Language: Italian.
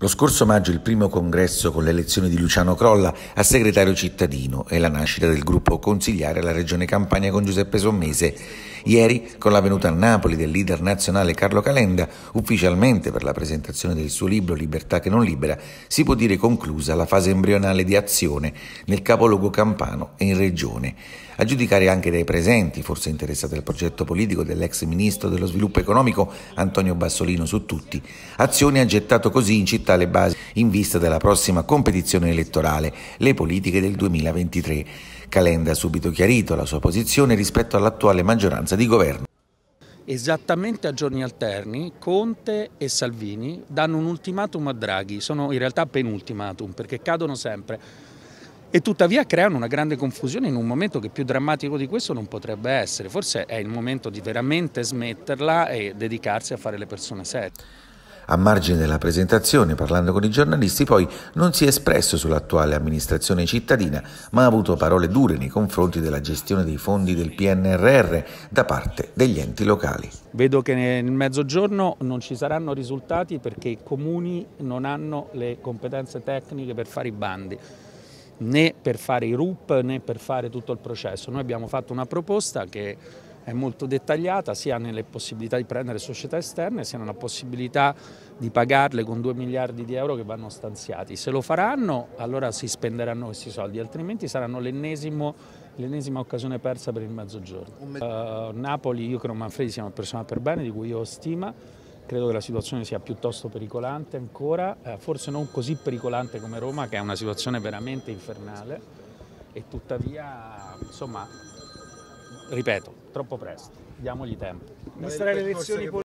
Lo scorso maggio il primo congresso con l'elezione di Luciano Crolla a segretario cittadino e la nascita del gruppo consigliare alla Regione Campania con Giuseppe Sommese. Ieri, con la venuta a Napoli del leader nazionale Carlo Calenda, ufficialmente per la presentazione del suo libro Libertà che non libera, si può dire conclusa la fase embrionale di azione nel capoluogo campano e in regione. A giudicare anche dai presenti, forse interessati al progetto politico dell'ex ministro dello sviluppo economico Antonio Bassolino su tutti, Azione ha gettato così in città tale basi in vista della prossima competizione elettorale, le politiche del 2023. Calenda ha subito chiarito la sua posizione rispetto all'attuale maggioranza di governo. Esattamente a giorni alterni, Conte e Salvini danno un ultimatum a Draghi, sono in realtà penultimatum perché cadono sempre e tuttavia creano una grande confusione in un momento che più drammatico di questo non potrebbe essere. Forse è il momento di veramente smetterla e dedicarsi a fare le persone serie. A margine della presentazione, parlando con i giornalisti, poi non si è espresso sull'attuale amministrazione cittadina, ma ha avuto parole dure nei confronti della gestione dei fondi del PNRR da parte degli enti locali. Vedo che nel mezzogiorno non ci saranno risultati perché i comuni non hanno le competenze tecniche per fare i bandi né per fare i RUP né per fare tutto il processo. Noi abbiamo fatto una proposta che è molto dettagliata sia nelle possibilità di prendere società esterne sia nella possibilità di pagarle con 2 miliardi di euro che vanno stanziati. Se lo faranno allora si spenderanno questi soldi, altrimenti saranno l'ennesimo l'ennesima occasione persa per il mezzogiorno. Uh, Napoli, io credo Manfredi sia una persona per bene di cui io ho stima, credo che la situazione sia piuttosto pericolante ancora, eh, forse non così pericolante come Roma che è una situazione veramente infernale e tuttavia insomma ripeto, troppo presto, diamogli tempo.